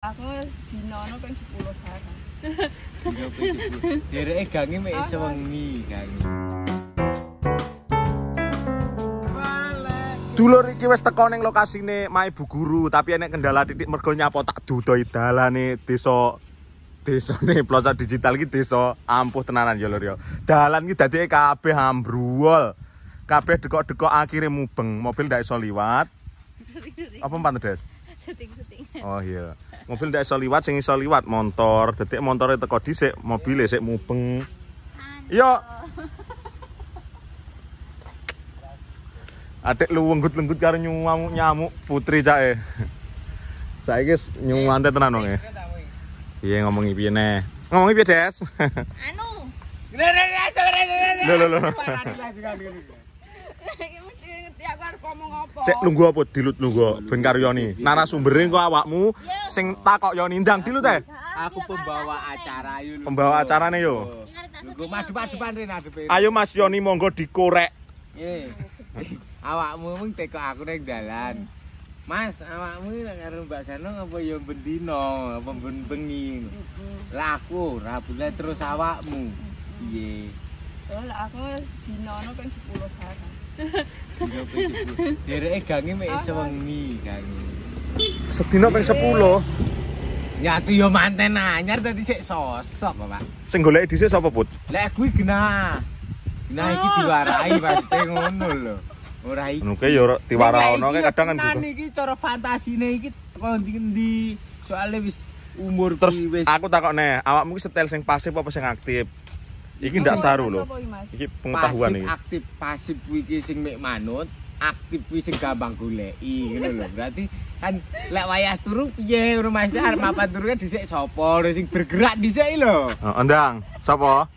aku di nono kan 10 barang. Dino ping 10. Dereke gange mek sewengi gange. Dulur iki wis teko ning lokasine mae Bu Guru, tapi enek kendala titik mergo nyapo tak dudoi dalane desa nih plaza digital iki desa ampuh tenanan ya lur ya. Dalan iki dadike kabeh ambruol. Kabeh dekok-dekok akhire mubeng, mobil ndak iso liwat. Apa pantes? Seting-seting. Oh iya mobil ndak iso liwat sing iso liwat motor detik montore teko dhisik mobilnya sik mubeng yo Adik lu lenggut-lenggut karena nyamuk-nyamuk putri e. saya guys nyuwante tenan wong ya, iya ngomongi ibi nih Ngomongi ibi Des? Anu. Cek nunggu apa? Dilut nunggu ben karo Yoni. Narasumbere engko awakmu sing takok yo nindang dilut teh. Aku pembawa acara yo. Pembawa acarane yo. Nunggu madep-madepan rene Ayo Mas Yoni monggo dikorek. Nggih. Awakmu mung tekok aku ning dalan. Mas, awakmu nek karo Mbak Gano apa yo bendino, apa ben bengi. Laku, aku terus awakmu. Piye? Lah aku dinono kan 10 hari. Direke gange mek iso wengi gange. Sedina ping 10. Nyati yo manten anyar dadi sik sosok, Pak. Sing goleki dhisik sapa, Bud? Lek kuwi genah. Genah iki ah. diwarai pasti ngono lho. Ora iki. Ngono kuwi yo diwara ono kuwi kadang kan. Nani iki cara fantasine iki kok ndi-ndi soalnya wis umur terus aku takok nih awakmu setel sing pasif apa sing aktif Iki ndak saru lho. Iki pengetahuan pasif, iki. Aktif pasif kuwi iki sing mek manut, aktif kuwi sing gampang goleki ngono lho. Berarti kan lek wayah turu piye ngono Mas arep mapan turu kan dhisik sapa sing bergerak dhisik lho. Heeh, Ndang. Sapa?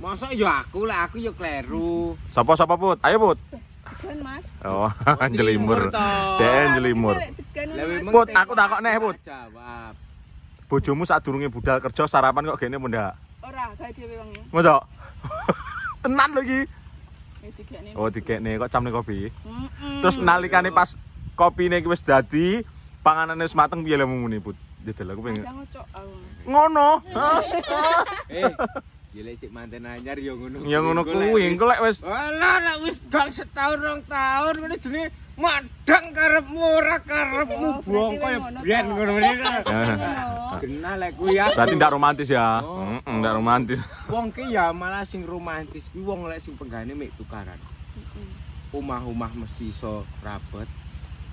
Mosok ya aku lah, aku ya kleru. Sapa-sapa Put? Ayo Put. Oh, Mas. Oh, jelimur. Den jelimur. Put, aku takok neh Put. Jawab. Bojomu sadurunge budal kerja sarapan kok gini muda. Ora, gawe dhewe wong. Mosok. Tenan lho iki. Oh, dikene kok cam ning kopi. Mm -mm. Terus nalikane pas kopine iki wis dadi, panganane wis mateng piye lemu muni, Put? Dedel aku pengen. Ngono. Eh, gile sik manten anyar yo ngono. Ya ngono kuwi, engko lek wis Alah, nek wis gak setahun rong tahun ngene jenenge madang karepmu ora karepmu bongko ya ben ngono. Kenal lek kuwi ya. Berarti ndak romantis ya. Wong romantis. Wong ki ya malah sing romantis kuwi wong lek sing penggane mek tukaran. Omah-omah mesti iso rapet,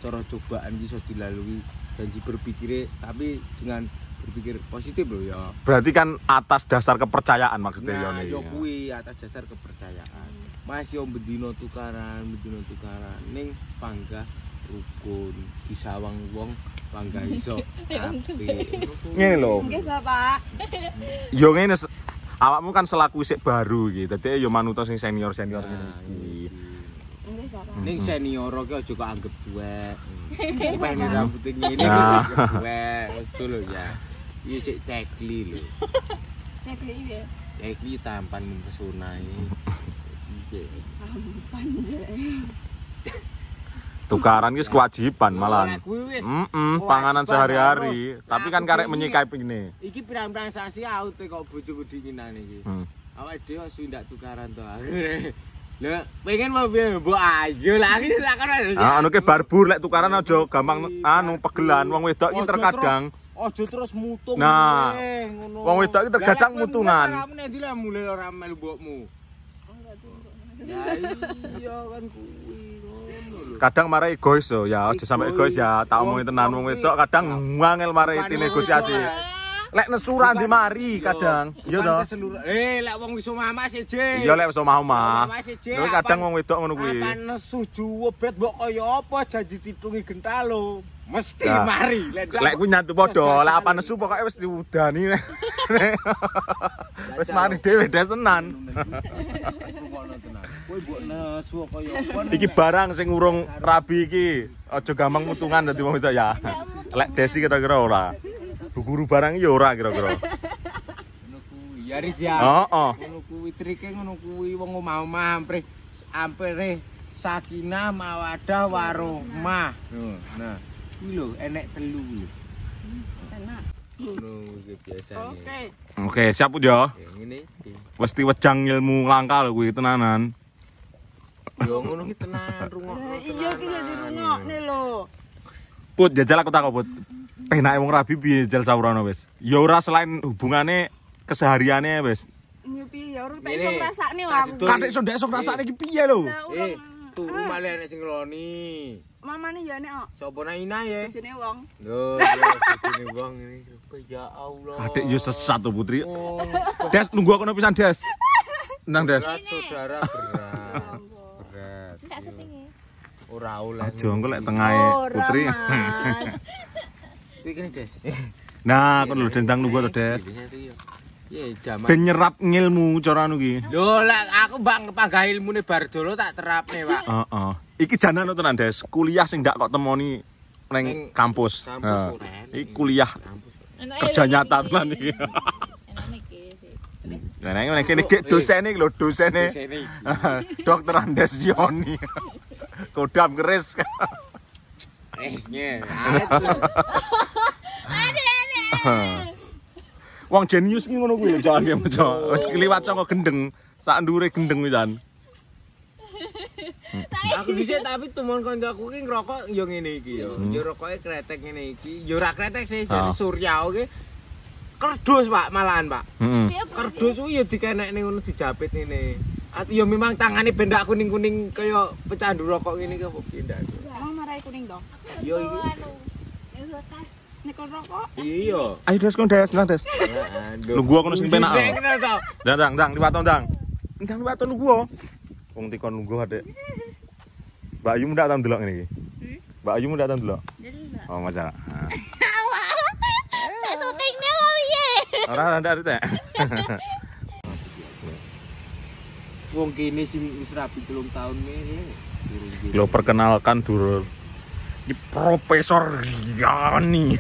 Cara cobaan iso dilalui janji berpikir tapi dengan berpikir positif loh ya. Berarti kan atas dasar kepercayaan maksudnya nah, ya. Yo ya kuwi atas dasar kepercayaan. Mm. Masih om bedino tukaran, bedino tukaran ning panggah rukun disawang wong pangga iso ngene lho nggih bapak yo ngene awakmu kan selaku sik baru iki dadi yo manuto sing senior-senior ngene iki Ning senior ki aja kok anggap duwek. Pengen rambut ngene duwek, lucu lho ya. Iki sik cekli lho. Cekli ya. Cekli tampan mempesona iki. Tampan tukaran itu kewajiban malah mm panganan sehari-hari tapi kan karek menyikai ini iki pirang-pirang sasi out kok bojoku dinginan iki hmm. awak dhewe sudah tukaran tuh. Lah, pengen mau biar mbok ayo lah iki tak ah, anu ke barbur lek tukaran aja gampang iya, anu iya. pegelan wong wedok iki terkadang Ojo terus mutung nah, ngono. Wong wedok iki terkadang mutungan. Kamu Lah, mulai ora melu mbokmu. Ya iya kan kadang marah oh, egois so ya aja sampe egois ya tak omongin tenan wong wedok kadang ngangel marah itu negosiasi lek nesu randi mari kadang yo to eh lek wong wis omah mas siji yo lek wis omah omah siji kadang wong wedok ngono kuwi kan nesu juwet mbok kaya apa janji ditungi gental lo mesti mari lek kuwi nyatu padha lek apa nesu pokoke mesti diudani wis mari dhewe dhe tenan Ya? Iki barang sing urung rabi iki. Aja gampang mutungan dadi wong ya. Lek desi kira-kira ora. Guru barang ya ora kira-kira. Yaris ya. Heeh. Ngono kuwi trike ngono kuwi wong omah-omah hampir hampir sakinah mawadah warahmah. Nah, kuwi lho enek telu lho. Oke. Oke, siap ya. Ngene. Mesti wejang ilmu langka lho kuwi tenanan. Yo, ngono ki tenan rungokno. Eh, iya ki ya dirungokne lho. Put, jajal aku takut. Put. Penake eh, wong rabi piye jajal sawurana wis. bes. Ya ora selain hubungane kesehariane wis. Nyupi iya, ya urung tak iso ngrasakne wae. Kadek iso ndek iso ngrasakne iki piye lho. Eh, turu eh. malah enek sing Mama Mamane ya enek kok. Sopo nang ina ya? Bojone wong. Lho, iya, bojone wong iki ya Allah. Kadek yo sesat to Putri. Oh. Des nunggu aku pisan Des. Nang Des. Saudara berat. Ya ora oleh aja engko lek tengahe putri iki kene des nah aku lu dendang nunggu to des ben nyerap ngilmu cara anu ki lho lek aku mbak ngepagah ilmune bar dolo tak terapne pak heeh uh, uh. iki janan tenan des kuliah sing ndak kok temoni ning kampus kampus uh. iki kuliah kampus. kerja nyata tenan iki Nah, ini lagi ngek dosen nih, lo dosen nih. Dokter Andes Joni. Kodam keris. Esnya. Wong jenius ini ngono gue, jangan dia macam. Oh. Wes keliwat cowok gendeng, saat dure gendeng gitu kan. Aku bisa tapi tuman kan aku kini rokok yang ini gitu, jurokoknya hmm. kretek ini gitu, jurak kretek sih, ah. jadi surya oke. kerdus pak malahan pak mm kerdus itu ya dikenek ini ngono dijapit ini atau ya memang tangannya benda kuning kuning kaya pecahan rokok ini kok pindah emang marai kuning dong yo ini rokok iya ayo des kong des nang des nunggu aku nusin penak dang dang dang liwat dong dang liwat dong nunggu aku nanti kau nunggu adek mbak Ayu mudah tan dulu ini mbak Ayu mudah tan dulu oh masalah ah. ada ada teh Wong kini sing wis belum tahun ini. Lo perkenalkan dulu di Profesor Yani.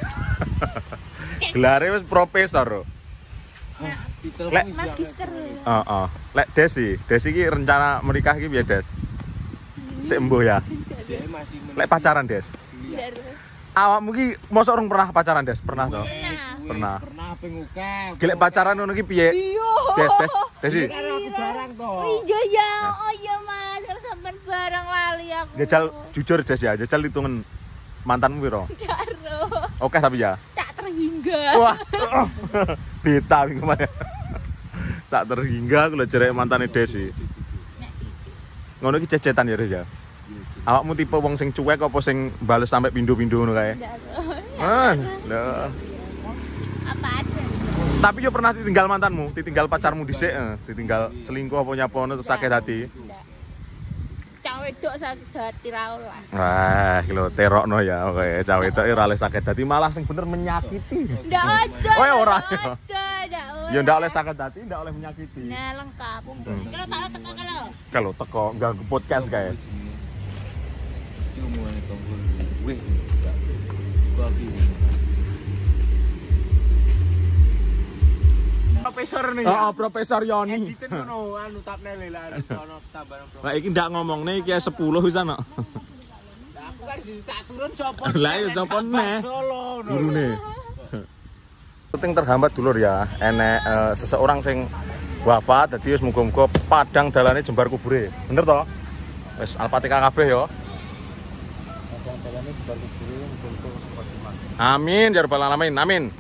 gelarnya wis profesor. Nah, Lek magister. Heeh. Lek Desi, Desi ki rencana menikah ki biar Des? Sik ya. Lek pacaran, Des? Awak mungkin, mau seorang pernah pacaran, Des? Pernah toh? Pernah. Pernah kabeh Gelek pacaran ngono ki piye? Iya. Des des. Des iki. Karo aku iya. barang to. Oh, iya, iya ya, oh iya Mas, harus sampean barang lali aku. Jajal jujur Des ya, jajal hitungan mantanmu piro? Jaro. Oke tapi ya. Tak terhingga. Wah. Beta minggu kemarin. tak terhingga kalau jerek mantane Desi. Ngono iki cecetan ya Des ya. Awakmu tipe wong sing cuek apa sing bales sampai pindo-pindo ngono kae? Ah, lho apa aja. tapi yo pernah ditinggal mantanmu ditinggal pacarmu di sini, eh, ditinggal selingkuh apa nyapa terus sakit hati cawe itu sakit hati raul lah wah kilo terok no ya oke okay. cawe itu ora sakit hati malah sing bener menyakiti Tidak aja oh ya ora ya tidak oleh sakit hati tidak oleh menyakiti nah lengkap hmm. kalau kalau teko kalau kalau teko podcast kayak profesor nih. Oh, oh, Profesor Yoni. Editen ngono anu thumbnail lah anu, ono tambahan. Lah iki ndak ngomongne iki 10 ya Aku kan turun Lah yo ya Gurune. Penting terhambat dulur ya. Enek eh, seseorang sing wafat dadi wis muga-muga padang dalane jembar kubure. Bener toh. Wis alpatika kabeh yo. Amin ya rabbal Amin.